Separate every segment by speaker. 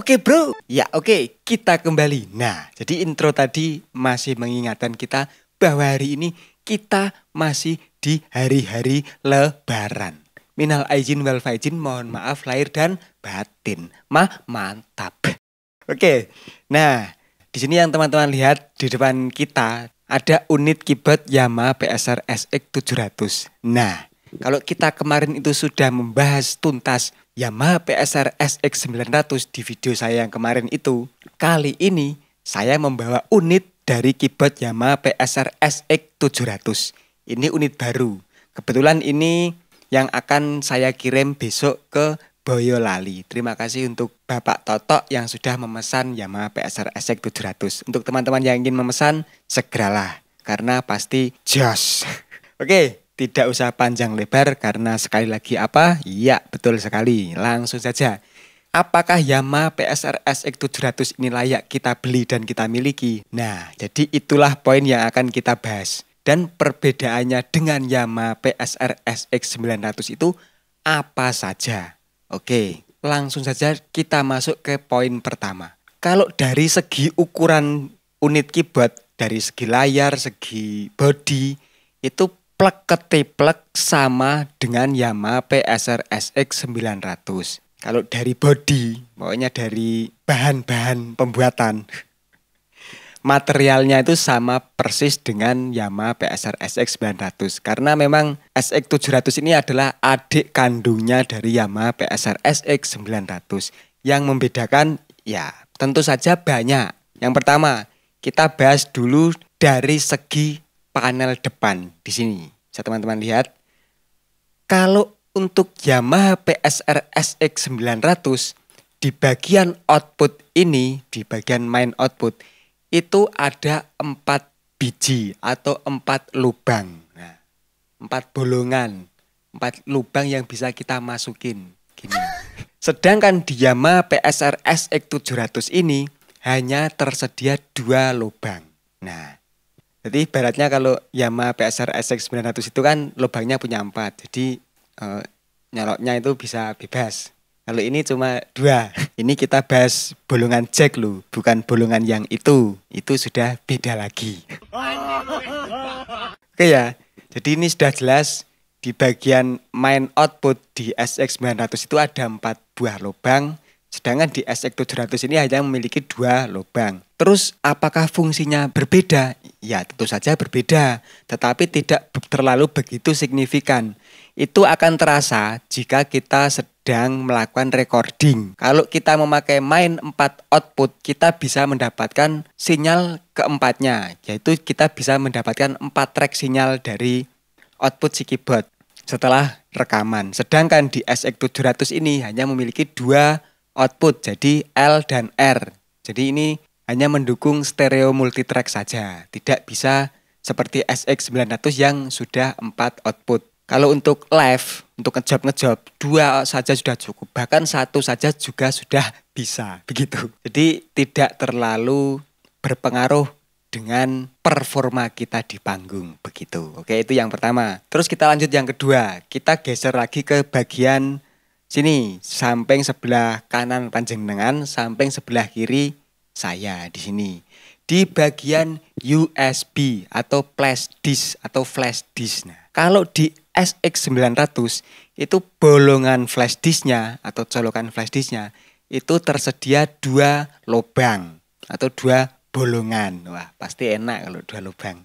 Speaker 1: oke bro. Ya oke, kita kembali. Nah, jadi intro tadi masih mengingatkan kita bahwa hari ini kita masih di hari-hari lebaran. Minal aijin wal faizin, mohon maaf lahir dan batin. Ma mantap. Oke. Nah, di sini yang teman-teman lihat di depan kita ada unit keyboard Yamaha PSR SX 700. Nah, kalau kita kemarin itu sudah membahas tuntas Yamaha PSR SX900 di video saya yang kemarin itu, kali ini saya membawa unit dari keyboard Yamaha PSR SX700. Ini unit baru. Kebetulan ini yang akan saya kirim besok ke Boyolali. Terima kasih untuk Bapak Toto yang sudah memesan Yamaha PSR SX700. Untuk teman-teman yang ingin memesan, segeralah. Karena pasti jos. Oke, tidak usah panjang lebar karena sekali lagi apa? Ya, betul sekali. Langsung saja. Apakah Yamaha PSR SX 700 ini layak kita beli dan kita miliki? Nah, jadi itulah poin yang akan kita bahas. Dan perbedaannya dengan Yamaha PSR SX 900 itu apa saja? Oke, langsung saja kita masuk ke poin pertama. Kalau dari segi ukuran unit keyboard, dari segi layar, segi body, itu plek ketiplek sama dengan Yamaha PSR SX 900. Kalau dari body, pokoknya dari bahan-bahan pembuatan, materialnya itu sama persis dengan Yamaha PSR SX 900. Karena memang SX 700 ini adalah adik kandungnya dari Yamaha PSR SX 900. Yang membedakan ya tentu saja banyak. Yang pertama, kita bahas dulu dari segi panel depan di sini. Bisa teman-teman lihat. Kalau untuk Yamaha PSR SX 900 di bagian output ini, di bagian main output itu ada empat biji atau empat lubang. Nah, empat bolongan, empat lubang yang bisa kita masukin. Gini. Sedangkan di Yamaha PSR SX 700 ini hanya tersedia dua lubang. Nah, jadi baratnya kalau Yamaha PSR SX 900 itu kan lubangnya punya empat, jadi e, nyaloknya itu bisa bebas. Kalau ini cuma dua. Ini kita bahas bolongan jack lu, bukan bolongan yang itu. Itu sudah beda lagi. Oke ya. Jadi ini sudah jelas di bagian main output di SX900 itu ada empat buah lubang. Sedangkan di SX700 ini hanya memiliki dua lubang. Terus apakah fungsinya berbeda? ya tentu saja berbeda, tetapi tidak terlalu begitu signifikan. Itu akan terasa jika kita sedang melakukan recording. Kalau kita memakai main 4 output, kita bisa mendapatkan sinyal keempatnya, yaitu kita bisa mendapatkan 4 track sinyal dari output si keyboard setelah rekaman. Sedangkan di SX700 ini hanya memiliki dua output, jadi L dan R. Jadi ini hanya mendukung stereo multitrack saja, tidak bisa seperti SX900 yang sudah 4 output. Kalau untuk live, untuk ngejob-ngejob, dua saja sudah cukup. Bahkan satu saja juga sudah bisa, begitu. Jadi tidak terlalu berpengaruh dengan performa kita di panggung, begitu. Oke, itu yang pertama. Terus kita lanjut yang kedua. Kita geser lagi ke bagian sini, samping sebelah kanan panjenengan, samping sebelah kiri saya di sini di bagian USB atau flash disk atau flash disk. Nah, kalau di SX900 itu bolongan flash disknya atau colokan flash disknya itu tersedia dua lubang atau dua bolongan. Wah, pasti enak kalau dua lubang.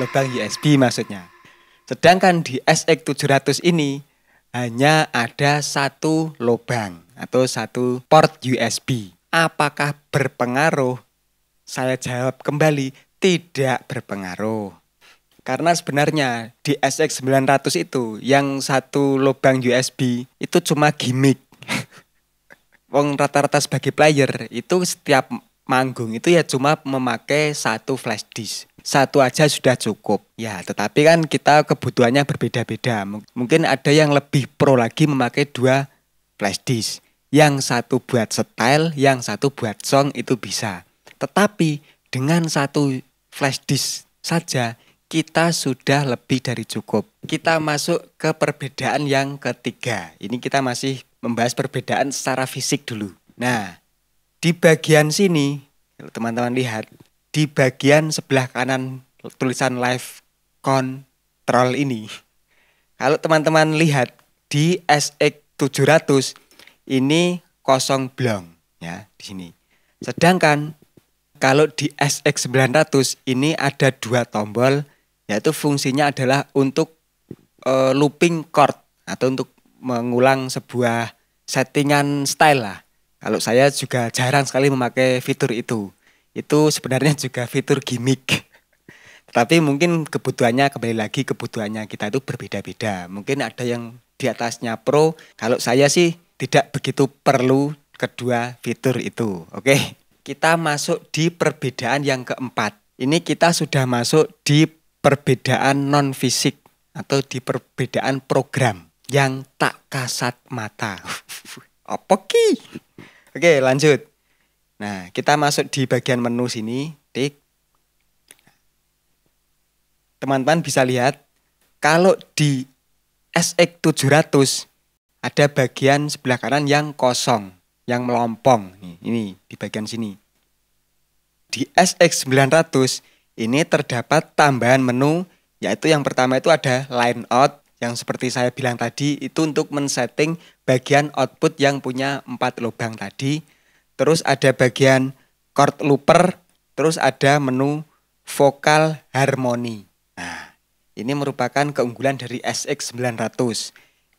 Speaker 1: Lubang USB maksudnya. Sedangkan di SX700 ini hanya ada satu lubang atau satu port USB apakah berpengaruh? Saya jawab kembali, tidak berpengaruh. Karena sebenarnya di SX900 itu yang satu lubang USB itu cuma gimmick. Wong rata-rata sebagai player itu setiap manggung itu ya cuma memakai satu flash disk. Satu aja sudah cukup. Ya, tetapi kan kita kebutuhannya berbeda-beda. Mungkin ada yang lebih pro lagi memakai dua flash disk yang satu buat style, yang satu buat song itu bisa. Tetapi dengan satu flash disk saja kita sudah lebih dari cukup. Kita masuk ke perbedaan yang ketiga. Ini kita masih membahas perbedaan secara fisik dulu. Nah, di bagian sini teman-teman lihat di bagian sebelah kanan tulisan live control ini. Kalau teman-teman lihat di SX700 ini kosong blong ya di sini. Sedangkan kalau di SX900 ini ada dua tombol yaitu fungsinya adalah untuk e, looping chord atau untuk mengulang sebuah settingan style lah. Kalau saya juga jarang sekali memakai fitur itu. Itu sebenarnya juga fitur gimmick. Tapi mungkin kebutuhannya kembali lagi kebutuhannya kita itu berbeda-beda. Mungkin ada yang di atasnya pro. Kalau saya sih tidak begitu perlu kedua fitur itu. Oke, kita masuk di perbedaan yang keempat. Ini kita sudah masuk di perbedaan non fisik atau di perbedaan program yang tak kasat mata. Apa ki? Oke, lanjut. Nah, kita masuk di bagian menu sini, tik. Teman-teman bisa lihat kalau di SX700 ada bagian sebelah kanan yang kosong, yang melompong. Nih, ini di bagian sini. Di SX900 ini terdapat tambahan menu, yaitu yang pertama itu ada line out, yang seperti saya bilang tadi itu untuk men-setting bagian output yang punya empat lubang tadi. Terus ada bagian chord looper, terus ada menu vokal harmoni. Nah, ini merupakan keunggulan dari SX900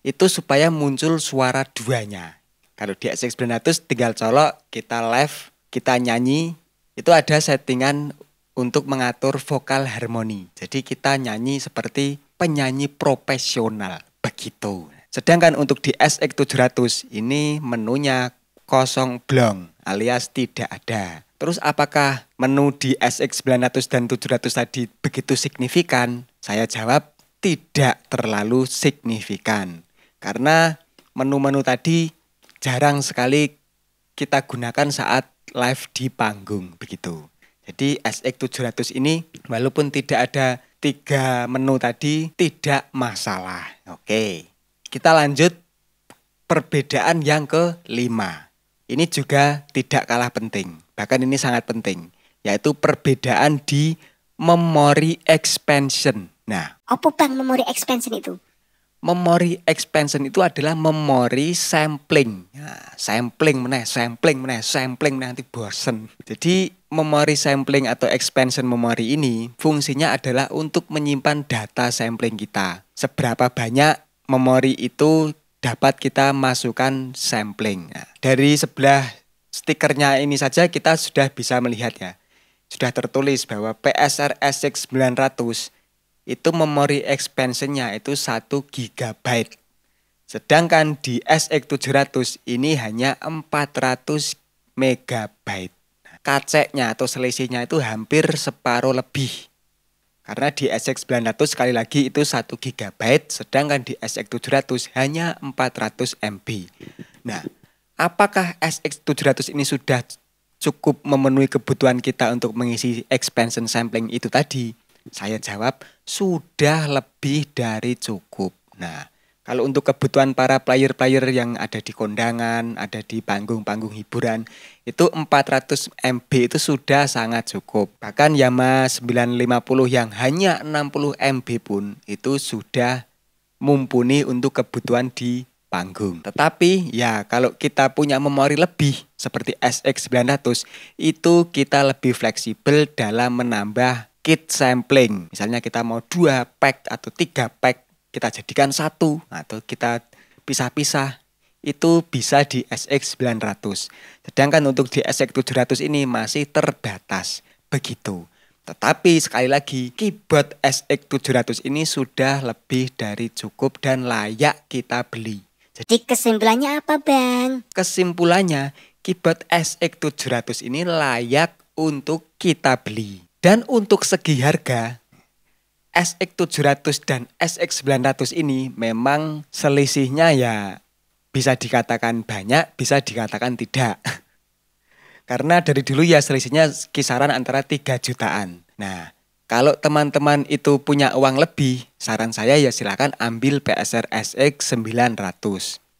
Speaker 1: itu supaya muncul suara duanya. Kalau di SX 900 tinggal colok, kita live, kita nyanyi, itu ada settingan untuk mengatur vokal harmoni. Jadi kita nyanyi seperti penyanyi profesional, begitu. Sedangkan untuk di SX700 ini menunya kosong blong alias tidak ada. Terus apakah menu di SX900 dan 700 tadi begitu signifikan? Saya jawab tidak terlalu signifikan. Karena menu-menu tadi jarang sekali kita gunakan saat live di panggung begitu. Jadi SX700 ini walaupun tidak ada tiga menu tadi tidak masalah. Oke, kita lanjut perbedaan yang kelima. Ini juga tidak kalah penting, bahkan ini sangat penting, yaitu perbedaan di memory expansion. Nah, apa bang memory expansion itu? Memori expansion itu adalah memori sampling. Ya, sampling meneh, sampling meneh, sampling meneh nanti bosen. Jadi memori sampling atau expansion memori ini fungsinya adalah untuk menyimpan data sampling kita. Seberapa banyak memori itu dapat kita masukkan sampling. Nah, dari sebelah stikernya ini saja kita sudah bisa melihat ya. Sudah tertulis bahwa PSRS 900 itu memori expansionnya itu 1 GB. Sedangkan di SX700 ini hanya 400 MB. Kaceknya atau selisihnya itu hampir separuh lebih. Karena di SX900 sekali lagi itu 1 GB, sedangkan di SX700 hanya 400 MB. Nah, apakah SX700 ini sudah cukup memenuhi kebutuhan kita untuk mengisi expansion sampling itu tadi? Saya jawab, sudah lebih dari cukup. Nah, kalau untuk kebutuhan para player-player yang ada di kondangan, ada di panggung-panggung hiburan, itu 400 MB itu sudah sangat cukup. Bahkan Yamaha 950 yang hanya 60 MB pun itu sudah mumpuni untuk kebutuhan di panggung. Tetapi ya kalau kita punya memori lebih seperti SX900 itu kita lebih fleksibel dalam menambah kit sampling. Misalnya kita mau dua pack atau tiga pack, kita jadikan satu nah, atau kita pisah-pisah itu bisa di SX900. Sedangkan untuk di SX700 ini masih terbatas. Begitu. Tetapi sekali lagi, keyboard SX700 ini sudah lebih dari cukup dan layak kita beli. Jadi kesimpulannya apa Bang? Kesimpulannya, keyboard SX700 ini layak untuk kita beli. Dan untuk segi harga, SX700 dan SX900 ini memang selisihnya ya bisa dikatakan banyak, bisa dikatakan tidak. Karena dari dulu ya selisihnya kisaran antara 3 jutaan. Nah, kalau teman-teman itu punya uang lebih, saran saya ya silakan ambil PSR SX 900.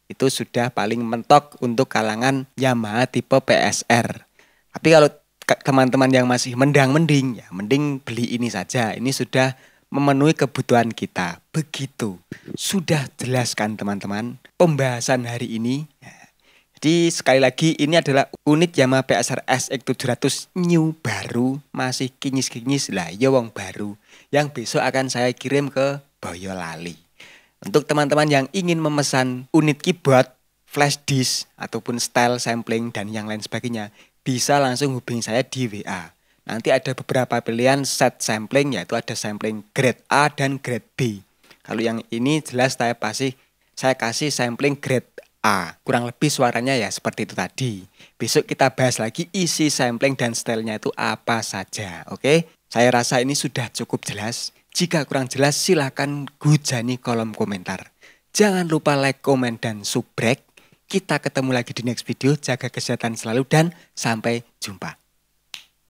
Speaker 1: Itu sudah paling mentok untuk kalangan Yamaha tipe PSR. Tapi kalau teman-teman yang masih mendang mending ya mending beli ini saja ini sudah memenuhi kebutuhan kita begitu sudah jelaskan teman-teman pembahasan hari ini ya. jadi sekali lagi ini adalah unit Yamaha PSR SX 700 new baru masih kinyis-kinyis lah ya wong baru yang besok akan saya kirim ke Boyolali untuk teman-teman yang ingin memesan unit keyboard flash disk ataupun style sampling dan yang lain sebagainya bisa langsung hubungi saya di WA. Nanti ada beberapa pilihan set sampling yaitu ada sampling grade A dan grade B. Kalau yang ini jelas saya pasti saya kasih sampling grade A. Kurang lebih suaranya ya seperti itu tadi. Besok kita bahas lagi isi sampling dan stylenya itu apa saja. Oke, saya rasa ini sudah cukup jelas. Jika kurang jelas silahkan hujani kolom komentar. Jangan lupa like, komen, dan subscribe. Kita ketemu lagi di next video. Jaga kesehatan selalu dan sampai jumpa.